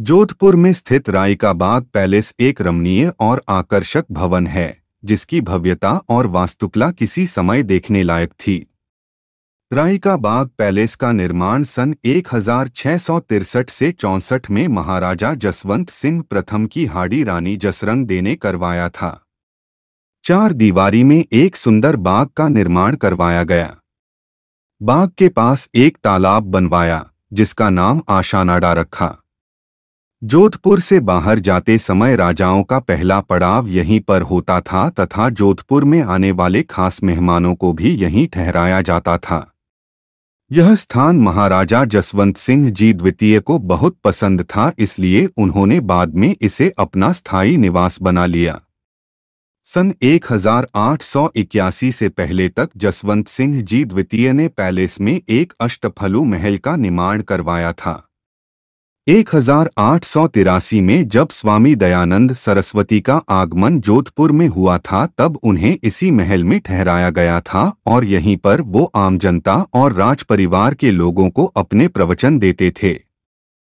जोधपुर में स्थित रायकाबाग पैलेस एक रमणीय और आकर्षक भवन है जिसकी भव्यता और वास्तुकला किसी समय देखने लायक थी रायकाबाग पैलेस का निर्माण सन 1663 से चौंसठ में महाराजा जसवंत सिंह प्रथम की हाड़ी रानी जसरंग देने करवाया था चार दीवारी में एक सुंदर बाग का निर्माण करवाया गया बाग के पास एक तालाब बनवाया जिसका नाम आशानाडा रखा जोधपुर से बाहर जाते समय राजाओं का पहला पड़ाव यहीं पर होता था तथा जोधपुर में आने वाले खास मेहमानों को भी यहीं ठहराया जाता था यह स्थान महाराजा जसवंत सिंह जी द्वितीय को बहुत पसंद था इसलिए उन्होंने बाद में इसे अपना स्थायी निवास बना लिया सन 1881 से पहले तक जसवंत सिंह जी द्वितीय ने पैलेस में एक अष्टफलू महल का निर्माण करवाया था तिरासी में जब स्वामी दयानंद सरस्वती का आगमन जोधपुर में हुआ था तब उन्हें इसी महल में ठहराया गया था और यहीं पर वो आम जनता और राज परिवार के लोगों को अपने प्रवचन देते थे